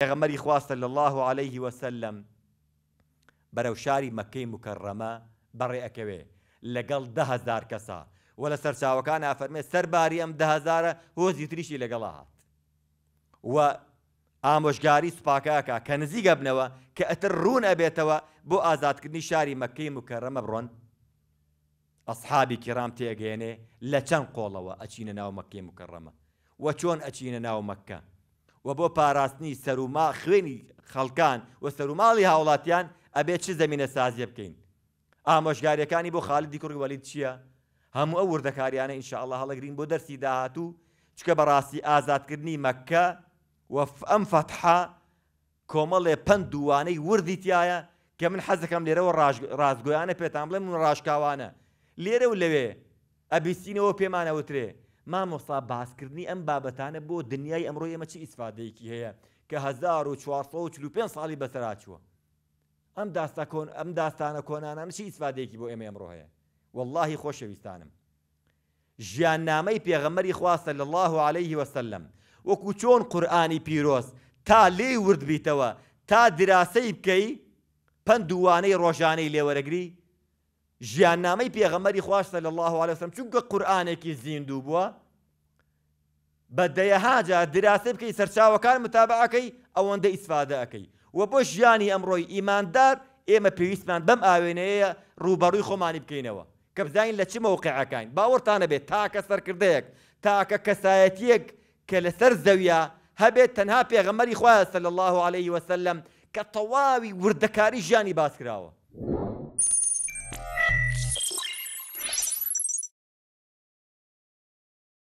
پێغەمەری خواستە لە الله عليه وسلم بەرەو شاری مەکەی مکەڕەمە بەڕێ ئەەکەوێ لەگەڵ دههزار کەسا وە لە سەرچاوەکان ئافەرمێ سەرباری ئەم دههزارە هۆزی تریشی لەگەڵ هات و ئامۆژگاری سوپاکەکە کە نزیگە بنەوە کە ئەتر ڕوون ئەبێتەوە بۆ ئازادکردنی شاری مەکەی مکەڕەمە بڕۆن ئەسحابی کرام تێگەێنێ لە چەند قۆڵەوە ئەچینە ناو مەکەی مکەڕەمە وە چۆن ئەچینە ناو مەکە و بۆ پاراستنی سەروما خوێنی خەڵکان و سەرماڵی هاوڵاتیان ئەبێت چ زمینە سازیە بکەین ئامۆژگاریەکانی بۆ خالیدی کوڕگوەلیت چییە؟ هەموو ئەو وردەکاریانە ئینشاءله هەڵەگرین بۆ دەرسی داهاتوو چکە بەڕاستی ئازادکردنی مەکە و ئەم فتحا کۆمەڵێ پند دووانەی وردی تایە کە من حەزەکەم لێرەوە ڕازگویانە پێتان بڵێ من ڕاشکاوانە لێرە و لەوێ ئەبیستینەوە پێمانەوترێ مامۆستا باسکردنی ئەم بابەتانە بۆ دنیای ئەمڕۆ ئێمە چی ئیسفادەیەکی هەیە کە 1945 ساڵی بەسەراچوە ئەم داستا کۆن ئەم داستانە کۆنانان چی ئیسفادەیەکی بۆ ئێمە ئەمڕۆ هەیە واللهی خۆشەویستانم ژیاننامەی پێغەمەری خواستە لە الله عليه وسلم وەکو چۆن قورآانی پیرۆست تا لێ ورد بیتەوە تا دراسەی بکەی پندوانەی ڕۆژانەی لێوەرەگری ژیاننامەی پێغەمەری خواشتە لە الله عليه وسلم چونکە قورآانێکی زیندوو بووە بە دەیەهاجا دراسە بکەی سەرچاوەکان متابعەکەی ئەوەندە ئیسفادە ئەەکەی و بۆ ژیانی ئەمڕۆی ئیماندار ئێمە پێویستمان بەم ئاوێنەیە ڕوبەڕووی خۆمانی بکەینەوە کە بزانین لە چی مەوقعەکان باوەڕتانە بێت تاکە سەرکردەیەک تاکە کەسایەتیەک کە لەسەر زەویە هەبێت تەنها پێغەمەری خوایە سەل الله عليه وسلم کە تەواوی وردەکاری ژیانی باس کراوە